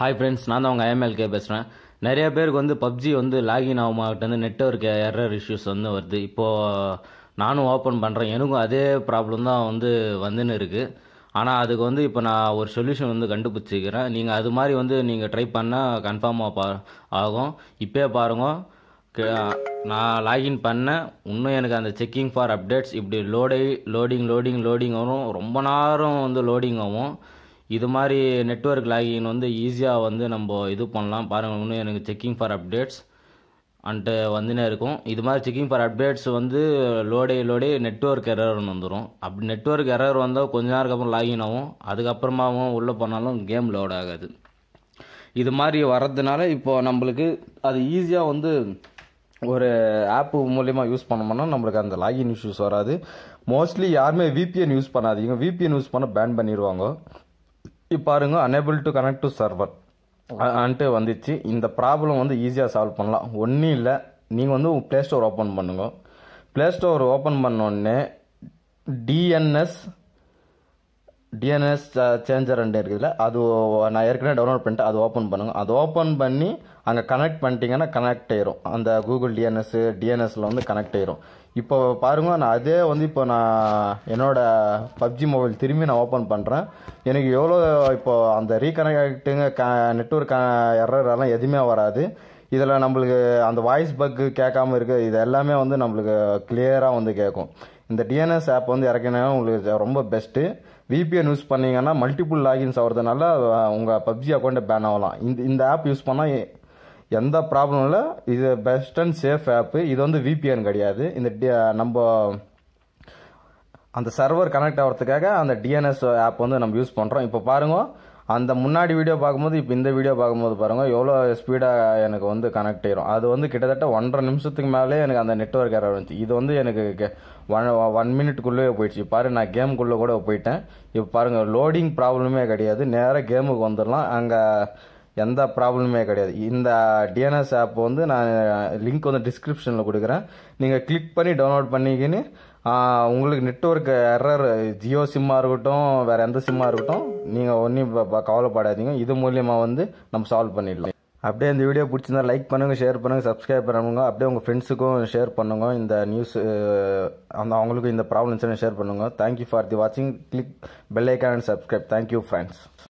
hi friends நான் தான் உங்கள் ஐஎம்எல்கே பேசுகிறேன் நிறைய பேருக்கு வந்து பப்ஜி வந்து லாகின் ஆகும் வந்து நெட்ஒர்க் எரர் இஷ்யூஸ் வந்து வருது இப்போது நானும் ஓப்பன் பண்ணுறேன் எனக்கும் அதே ப்ராப்ளம் தான் வந்து வந்துன்னு இருக்குது ஆனால் அதுக்கு வந்து இப்போ நான் ஒரு சொல்யூஷன் வந்து கண்டுபிடிச்சிக்கிறேன் நீங்கள் அது மாதிரி வந்து நீங்கள் ட்ரை பண்ணால் கன்ஃபார்மாக பா ஆகும் இப்போயே பாருங்கள் நான் லாகின் பண்ணேன் இன்னும் எனக்கு அந்த செக்கிங் ஃபார் அப்டேட்ஸ் இப்படி லோடை லோடிங் லோடிங் லோடிங் வரும் ரொம்ப நேரம் வந்து லோடிங் ஆகும் இது மாதிரி நெட்ஒர்க் லாகின் வந்து ஈஸியாக வந்து நம்ம இது பண்ணலாம் பாருங்கள் இன்னும் எனக்கு செக்கிங் ஃபார் அப்டேட்ஸ் அண்ட்டு வந்துனே இருக்கும் இது மாதிரி செக்கிங் ஃபார் அப்டேட்ஸ் வந்து லோடே லோடே நெட்ஒர்க் எரர்னு வந்துடும் அப்படி நெட்ஒர்க் எரர் வந்தால் கொஞ்ச நேரத்துக்கு அப்புறம் லாகின் ஆகும் அதுக்கப்புறமாவும் உள்ளே போனாலும் கேம் லோட் ஆகாது இது மாதிரி வர்றதுனால இப்போது நம்மளுக்கு அது ஈஸியாக வந்து ஒரு ஆப்பு மூலயமா யூஸ் பண்ணோம்னா நம்மளுக்கு அந்த லாகின் இஷ்யூஸ் வராது மோஸ்ட்லி யாருமே விபிஎன் யூஸ் பண்ணாதீங்க விபிஎன் யூஸ் பண்ணால் பேன் பண்ணிடுவாங்க பாருங்கள் unable to connect to server and வந்துச்சு இந்த ப்ராப்ளம் வந்து ஈஸியாக சால்வ் பண்ணலாம் ஒன்றும் இல்லை நீங்கள் வந்து ப்ளே ஸ்டோர் ஓப்பன் பண்ணுங்க ப்ளே ஸ்டோர் ஓப்பன் பண்ணோடனே டிஎன்எஸ் டிஎன்எஸ் சேஞ்சர் ரெண்டு இருக்குதுல்ல அது நான் ஏற்கனவே டவுன்லோட் பண்ணிட்டு அது ஓப்பன் பண்ணுங்கள் அது ஓப்பன் பண்ணி அங்கே கனெக்ட் பண்ணிட்டீங்கன்னா கனெக்ட் ஆயிரும் அந்த கூகுள் டிஎன்எஸ் டிஎன்எஸில் வந்து கனெக்ட் ஆயிரும் இப்போ பாருங்கள் நான் அதே வந்து இப்போ நான் என்னோடய பப்ஜி மொபைல் திரும்பி நான் ஓப்பன் பண்ணுறேன் எனக்கு எவ்வளோ இப்போது அந்த ரீகனெக்டுங்க க நெட்ஒர்க் எரர் எதுவுமே வராது இதில் நம்மளுக்கு அந்த வாய்ஸ் பக்கு கேட்காம இருக்குது இது எல்லாமே வந்து நம்மளுக்கு கிளியராக வந்து கேட்கும் இந்த டிஎன்எஸ் ஆப் வந்து இறக்கினா உங்களுக்கு ரொம்ப பெஸ்ட்டு விபிஎன் யூஸ் பண்ணிங்கன்னா மல்டிபிள் லாகின்ஸ் ஆகிறதுனால உங்கள் பப்ஜி அக்கௌண்ட்டை பேன் ஆகலாம் இந்த இந்த ஆப் யூஸ் பண்ணால் எந்த ப்ராப்ளம் இல்லை இது பெஸ்ட் அண்ட் சேஃப் ஆப்பு இது வந்து விபிஎன் கிடையாது இந்த நம்ம அந்த சர்வர் கனெக்ட் ஆகிறதுக்காக அந்த டிஎன்எஸ் ஆப் வந்து நம்ம யூஸ் பண்ணுறோம் இப்போ பாருங்கள் அந்த முன்னாடி வீடியோ பார்க்கும்போது இப்போ இந்த வீடியோ பார்க்கும்போது பாருங்கள் எவ்வளோ ஸ்பீடாக எனக்கு வந்து கனெக்ட் ஆயிரும் அது வந்து கிட்டத்தட்ட ஒன்றரை நிமிஷத்துக்கு மேலே எனக்கு அந்த நெட்ஒர்க் ஏற இருந்துச்சு இது வந்து எனக்கு ஒன் ஒன் மினிட்குள்ளே போயிடுச்சு பாரு நான் கேமுக்குள்ளே கூட போயிட்டேன் இப்போ பாருங்கள் லோடிங் ப்ராப்ளமே கிடையாது நேராக கேமுக்கு வந்துடலாம் அங்கே எந்த ப்ராப்ளமே கிடையாது இந்த டிஎன்எஸ் ஆப் வந்து நான் லிங்க் வந்து டிஸ்கிரிப்ஷனில் கொடுக்குறேன் நீங்கள் கிளிக் பண்ணி டவுன்லோட் பண்ணிக்கின்னு உங்களுக்கு நெட்ஒர்க் எரர் ஜியோ சிம்மாக இருக்கட்டும் வேறு எந்த சிம்மாக இருக்கட்டும் நீங்கள் ஒன்றும் கவலைப்படாதீங்க இது மூலியமாக வந்து நம்ம சால்வ் பண்ணிடலாம் அப்படியே இந்த வீடியோ பிடிச்சிருந்தா லைக் பண்ணுங்கள் ஷேர் பண்ணுங்கள் சப்ஸ்கிரைப் பண்ணுங்க அப்படியே உங்கள் ஃப்ரெண்ட்ஸுக்கும் ஷேர் பண்ணுங்கள் இந்த நியூஸ் அந்த அவங்களுக்கும் இந்த ப்ராப்ளம்ஸ் ஷேர் பண்ணுங்கள் தேங்க்யூ ஃபார் தி வாட்சிங் click bell icon and subscribe thank you friends